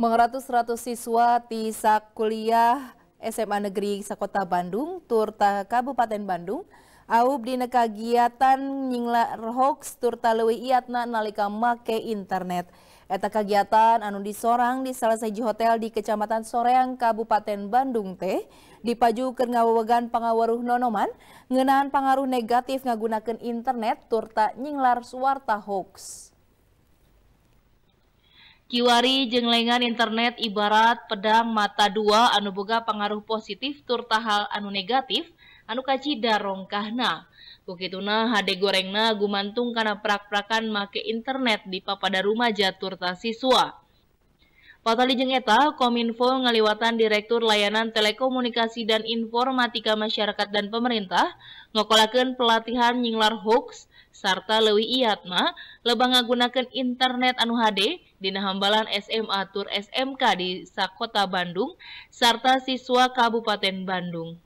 Mengeratus ratus siswa tisak kuliah SMA Negeri Sakota Bandung, Turta Kabupaten Bandung, Aub dina kegiatan nyingla hoax turta lewi iatna nalika make internet. Eta kegiatan anu disorang di salah seji hotel di Kecamatan Soreang, Kabupaten Bandung teh, dipaju ke ngawewegan pengawaruh nonoman, ngenaan pengaruh negatif ngagunakan internet turta nyinglar suarta hoax. Kiwari jenglengan internet ibarat pedang mata dua anu boga pengaruh positif turta hal anu negatif anu kaci darong kahna. Bukituna hade gorengna gumantung karena prak-prakan make internet di papada rumah jatur ta siswa. Patali jengeta. eta, Kominfo ngaliwatan Direktur Layanan Telekomunikasi dan Informatika Masyarakat dan Pemerintah ngokolakan pelatihan nyinglar hoax serta lewi iatna lebah ngagunakan internet anu hade di Hambalan SMA Tur SMK di Sakota Bandung serta siswa Kabupaten Bandung.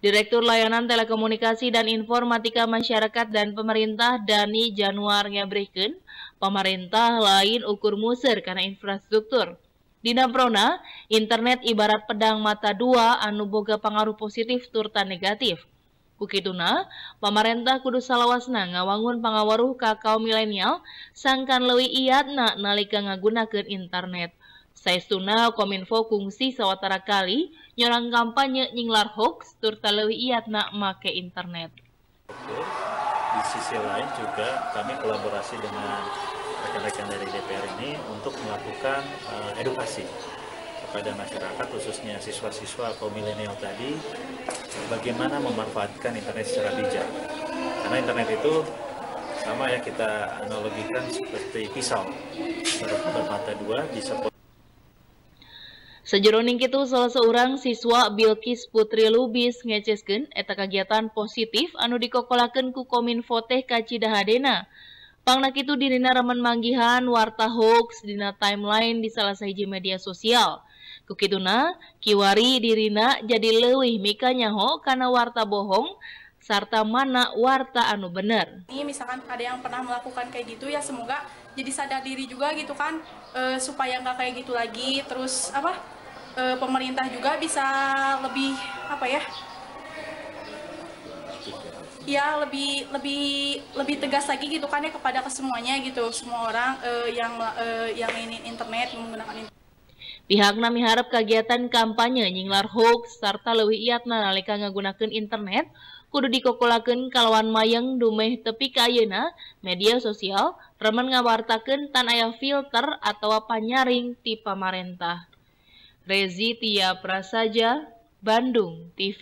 Direktur Layanan Telekomunikasi dan Informatika Masyarakat dan Pemerintah Dani Januar nyabrihkan, pemerintah lain ukur musir karena infrastruktur. Dina Prona internet ibarat pedang mata dua anu boga pengaruh positif turta negatif. Bukituna, pemerintah Kudus salawasna ngawangun pangawaruh kakao kaum milenial sangkan lewi iatna nalika ngagunakan internet. Saistuna Kominfo kungsi sawatara kali nyorang kampanye nyinglar hoax turta lewi iatna make internet. Di sisi lain juga kami kolaborasi dengan rekan-rekan dari DPR ini untuk melakukan uh, edukasi kepada masyarakat khususnya siswa-siswa kaum milenial tadi bagaimana memanfaatkan internet secara bijak. Karena internet itu sama ya kita analogikan seperti pisau bermata dua bisa Sejeroning itu salah seorang siswa Bilkis Putri Lubis ngeceskeun eta kegiatan positif anu dikokolakan ku Kominfo teh ka Cidahadena. Pangnak itu dinina remen manggihan warta hoax dina timeline di salah sahiji media sosial. Kukituna, kiwari dirina jadi mikanya nyaho karena warta bohong serta mana warta anu bener. Ini misalkan ada yang pernah melakukan kayak gitu ya semoga jadi sadar diri juga gitu kan e, supaya nggak kayak gitu lagi terus apa e, pemerintah juga bisa lebih apa ya ya lebih lebih lebih tegas lagi gitu kan ya kepada kesemuanya gitu semua orang uh, yang uh, yang ini internet menggunakan internet. Pihakna miharap kegiatan kampanye nyinglar hoax serta leuwih iatna nalika internet kudu dikokolakan kalawan mayang dumeh tepi kayena media sosial remen ngawartakeun tan aya filter atau panyaring ti pamarentah. Rezi Tia Prasaja, Bandung TV.